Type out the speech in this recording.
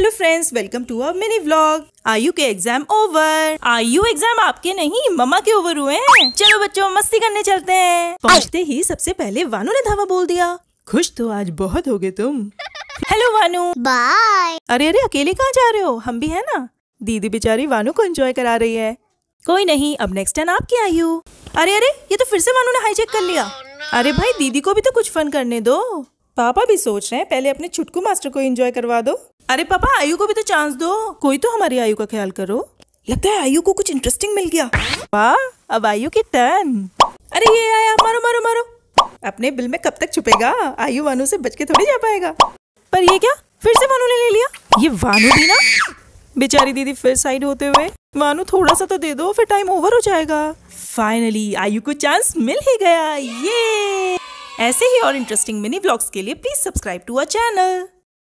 hello friends welcome to our mini vlog Ayu के exam over आयु exam आपके नहीं मम्मा के ओवर हुए हैं चलो बच्चों मस्ती करने चलते हैं पहुंचते ही सबसे पहले वानू ने धावा बोल दिया खुश तो आज बहुत हो गए तुम हेलो वानु बाय अरे अरे अकेले कहाँ जा रहे हो हम भी है ना दीदी बेचारी वानू को एंजॉय करा रही है कोई नहीं अब नेक्स्ट टाइम आपकी आयु अरे अरे ये तो फिर से वानू ने हाईजेक कर लिया oh, अरे भाई दीदी को भी तो कुछ फन करने दो पापा भी सोच रहे हैं पहले अपने छुटकू मास्टर को एंजॉय करवा दो अरे पापा आयु को भी तो चांस दो कोई तो हमारी आयु का ख्याल करो लगता है आयु को कुछ इंटरेस्टिंग मिल गया वाह अब आयु की टर्न अरे ये आया मारो मारो मारो अपने बिल में कब तक छुपेगा आयु वानु से बच के थोड़ी जा पाएगा पर ये क्या फिर से वानु ने ले लिया ये वानु थी ना बेचारी दीदी फिर साइड होते हुए वानु थोड़ा सा तो दे दो फिर टाइम ओवर हो जाएगा फाइनली आयु को चांस मिल ही गया ये ऐसे ही और इंटरेस्टिंग मिनी ब्लॉग्स के लिए please subscribe to our channel